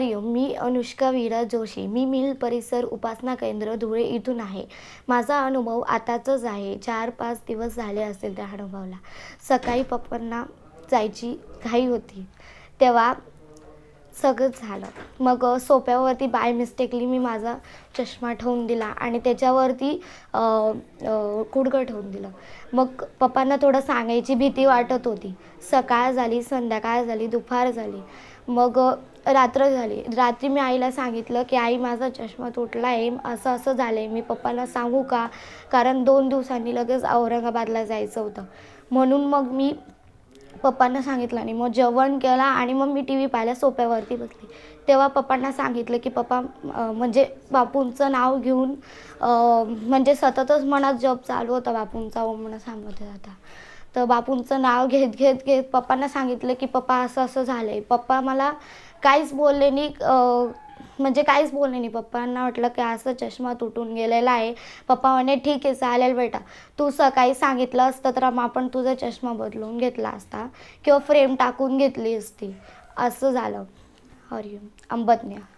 मी अनुष्का वीरा जोशी मी मिल परिसर उपासना केंद्र धुळे इथून आहे माझा अनुभव आताच आहे चार पाच दिवस झाले असेल त्या अनुभवला सकाळी पप्पांना जायची घाई होती तेव्हा सगळंच झालं मग सोप्यावरती बाय मिस्टेकली मी माझा चष्मा ठेवून दिला आणि त्याच्यावरती कुडकं ठेवून दिलं मग पप्पांना थोडं सांगायची भीती वाटत होती सकाळ झाली संध्याकाळ झाली दुपार झाली मग रात्र झाली रात्री मी आईला सांगितलं की आई माझा चष्मा तुटला आहे असं असं झालं आहे मी पप्पांना सांगू का कारण दोन दिवसांनी लगेच औरंगाबादला जायचं होतं म्हणून मग मी पप्पांना सांगितलं आणि मग जेवण केलं आणि मग मी टी व्ही पाहिला सोप्यावरती बसली तेव्हा पप्पांना सांगितलं की पप्पा म्हणजे बापूंचं नाव घेऊन म्हणजे सततच मनात जॉब चालू होता बापूंचा ओम म्हणा सांगत आता तर बापूंचं नाव घेत घेत घेत पप्पांना सांगितलं की पप्पा असं असं झालं आहे पप्पा मला काहीच बोलले नाही म्हणजे काहीच बोलले नाही पप्पांना म्हटलं की असं चष्मा तुटून गेलेला आहे पप्पा म्हणे ठीक आहे चालेल बेटा तू सकाळी सांगितलं असतं तर मग आपण तुझा चष्मा बदलून घेतला असता किंवा फ्रेम टाकून घेतली असती असं झालं हरिओम अंबज्ञा